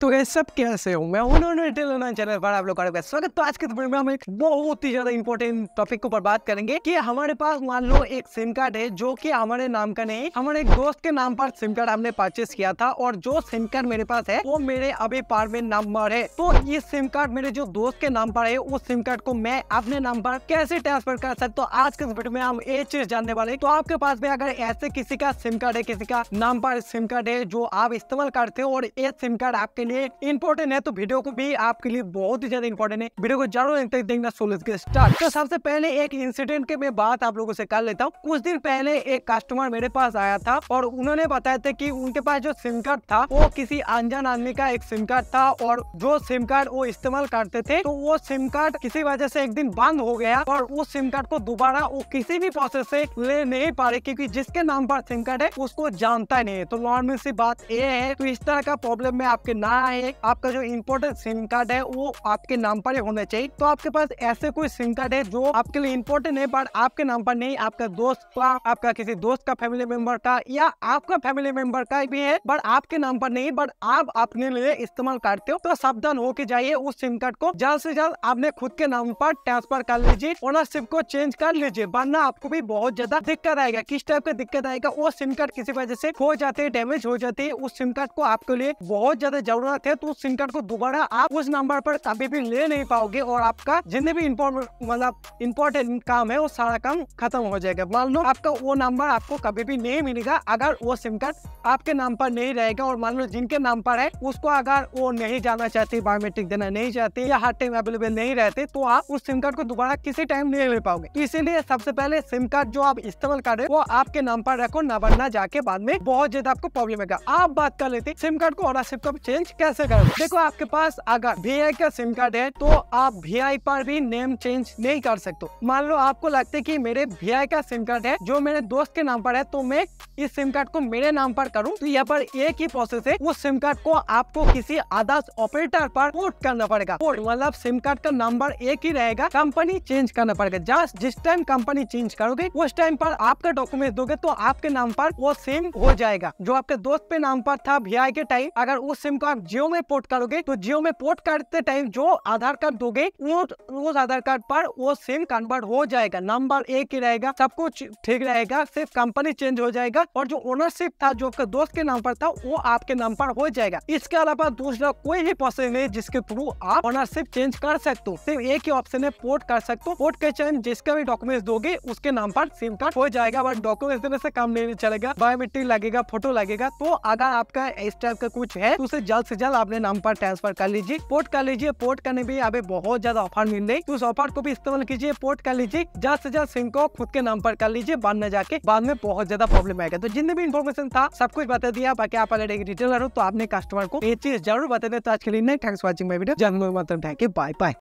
तो ये सब कैसे हूँ मैं उन्होंने चैनल पर आप लोग का स्वागत तो आज के वीडियो में हम एक बहुत ही ज्यादा इंपॉर्टेंट टॉपिक के ऊपर बात करेंगे कि हमारे पास मान लो एक सिम कार्ड है जो कि हमारे नाम का नहीं हमारे एक दोस्त के नाम पर सिम कार्ड हमने परचेस किया था और जो सिम कार्ड मेरे पास है वो मेरे अभी पारवेन नाम पर है तो ये सिम कार्ड मेरे जो दोस्त के नाम पर है उस सिम कार्ड को मैं अपने नाम पर कैसे ट्रांसफर कर सकता हूँ आज के वीडियो में हम ये चीज जानने वाले तो आपके पास में अगर ऐसे किसी का सिम कार्ड है किसी का नाम पर सिम कार्ड है जो आप इस्तेमाल करते हो और ये सिम कार्ड आपके लिए इंपॉर्टेंट है तो वीडियो को भी आपके लिए बहुत ही ज्यादा इंपॉर्टेंट है वीडियो को जरूर तक देखना सोलह के स्टार्ट तो सबसे पहले एक इंसिडेंट के मैं बात आप लोगों से कर लेता हूँ कुछ दिन पहले एक कस्टमर मेरे पास आया था और उन्होंने बताया था की उनके पास जो सिम कार्ड था वो किसी अनजान आदमी का एक सिम कार्ड था और जो सिम कार्ड वो इस्तेमाल करते थे तो वो सिम कार्ड किसी वजह से एक दिन बंद हो गया और उस सिम कार्ड को दोबारा वो किसी भी प्रोसेस से ले नहीं पा रहे क्योंकि जिसके नाम पर सिम कार्ड है उसको जानता नहीं है तो नॉर्मल सी बात ये है तो इस तरह का प्रॉब्लम में आपके ना यहाँ एक आपका जो इम्पोर्टेंट सिम कार्ड है वो आपके नाम पर होना चाहिए तो आपके पास ऐसे कोई सिम कार्ड है जो आपके लिए इम्पोर्टेंट है बट आपके नाम पर नहीं आपका दोस्त का आपका किसी दोस्त का फैमिली मेंबर का या आपका फैमिली मेंबर का भी है बट आपके नाम पर नहीं बट आप अपने लिए इस्तेमाल करते हो तो सावधान होके जाइए उस सिम कार्ड को जल्द से जल्द आपने खुद के नाम पर ट्रांसफर कर लीजिए ओनरशिप को चेंज कर लीजिए वरना आपको भी बहुत ज्यादा दिक्कत आएगा किस टाइप का दिक्कत आएगा वो सिम कार्ड किसी वजह से खो जाते हैं डैमेज हो जाते हैं उस सिम कार्ड को आपके लिए बहुत ज्यादा जरूरत जरूरत है तो उस कार्ड को दोबारा आप उस नंबर पर कभी भी ले नहीं पाओगे और आपका जितने भी मतलब इम्पोर्टेंट काम है वो सारा काम खत्म हो जाएगा मान लो आपका वो नंबर आपको कभी भी नहीं मिलेगा अगर वो सिम कार्ड आपके नाम पर नहीं रहेगा और मान लो जिनके नाम पर है उसको अगर वो नहीं जाना चाहते बायोमेट्रिक देना नहीं चाहते या हर टाइम अवेलेबल नहीं रहते तो आप उस सिम कार्ड को दोबारा किसी टाइम नहीं ले पाओगे तो इसीलिए सबसे पहले सिम कार्ड जो आप इस्तेमाल कर रहे हो वो आपके नाम पर रखो ना वरना जाके बाद में बहुत ज्यादा आपको प्रॉब्लम आएगा आप बात कर लेते सिम कार्ड को और सिम चेंज कैसे करोगे देखो आपके पास अगर वी का सिम कार्ड है तो आप वी पर भी नेम चेंज नहीं कर सकते मान लो आपको लगता है की मेरे वी का सिम कार्ड है जो मेरे दोस्त के नाम पर है तो मैं इस सिम कार्ड को मेरे नाम पर करूँ तो यहाँ पर एक ही प्रोसेस है उस सिम कार्ड को आपको किसी अदर्स ऑपरेटर पर पोर्ट करना पड़ेगा पोर्ट मतलब सिम कार्ड का नंबर एक ही रहेगा कंपनी चेंज करना पड़ेगा जस्ट जिस टाइम कंपनी चेंज करोगे उस टाइम पर आपका डॉक्यूमेंट दोगे तो आपके नाम पर वो सिम हो जाएगा जो आपके दोस्त पे नाम पर था वी के टाइम अगर उस सिम को आप जियो में पोर्ट करोगे तो जियो में पोर्ट करते टाइम जो आधार कार्ड दोगे उस आधार कार्ड पर वो सिम कन्वर्ट हो जाएगा नंबर एक ही रहेगा सब कुछ ठीक रहेगा सिर्फ कंपनी चेंज हो जाएगा और जो ओनरशिप था जो दोस्त के नाम पर था वो आपके नाम पर हो जाएगा इसके अलावा दूसरा कोई भी प्रोसेस नहीं जिसके थ्रू आप ओनरशिप चेंज कर सकते हो सिर्फ एक ही ऑप्शन है पोर्ट कर सकते हो पोर्ट के चेंज जिसका भी डॉक्यूमेंट दोगे उसके नाम पर सिम कार्ड हो जाएगा बट डॉक्यूमेंट देने से काम नहीं चलेगा बायोमेट्रिक लगेगा फोटो लगेगा तो अगर आपका इस टाइप का कुछ है तो उसे जल्द से जल्द अपने नाम पर ट्रांसफर कर लीजिए पोर्ट कर लीजिए पोर्ट करने भी अभी बहुत ज्यादा ऑफर मिल रही उस ऑफर को भी इस्तेमाल कीजिए पोर्ट कर लीजिए जल्द से जल्द सिम को खुद के नाम पर कर लीजिए बाद में जाके बाद में बहुत ज्यादा प्रॉब्लम आएगा तो जितने भी इन्फॉर्मेशन था सब कुछ बता दिया बाकी आप अगर एक रिटेलर हो तो आपने कस्टमर को ये चीज जरूर बता दे तो आज के लिए नहीं थैंक्स वॉचिंग माई वीडियो जन्म मतलब थैंक यू बाय बाय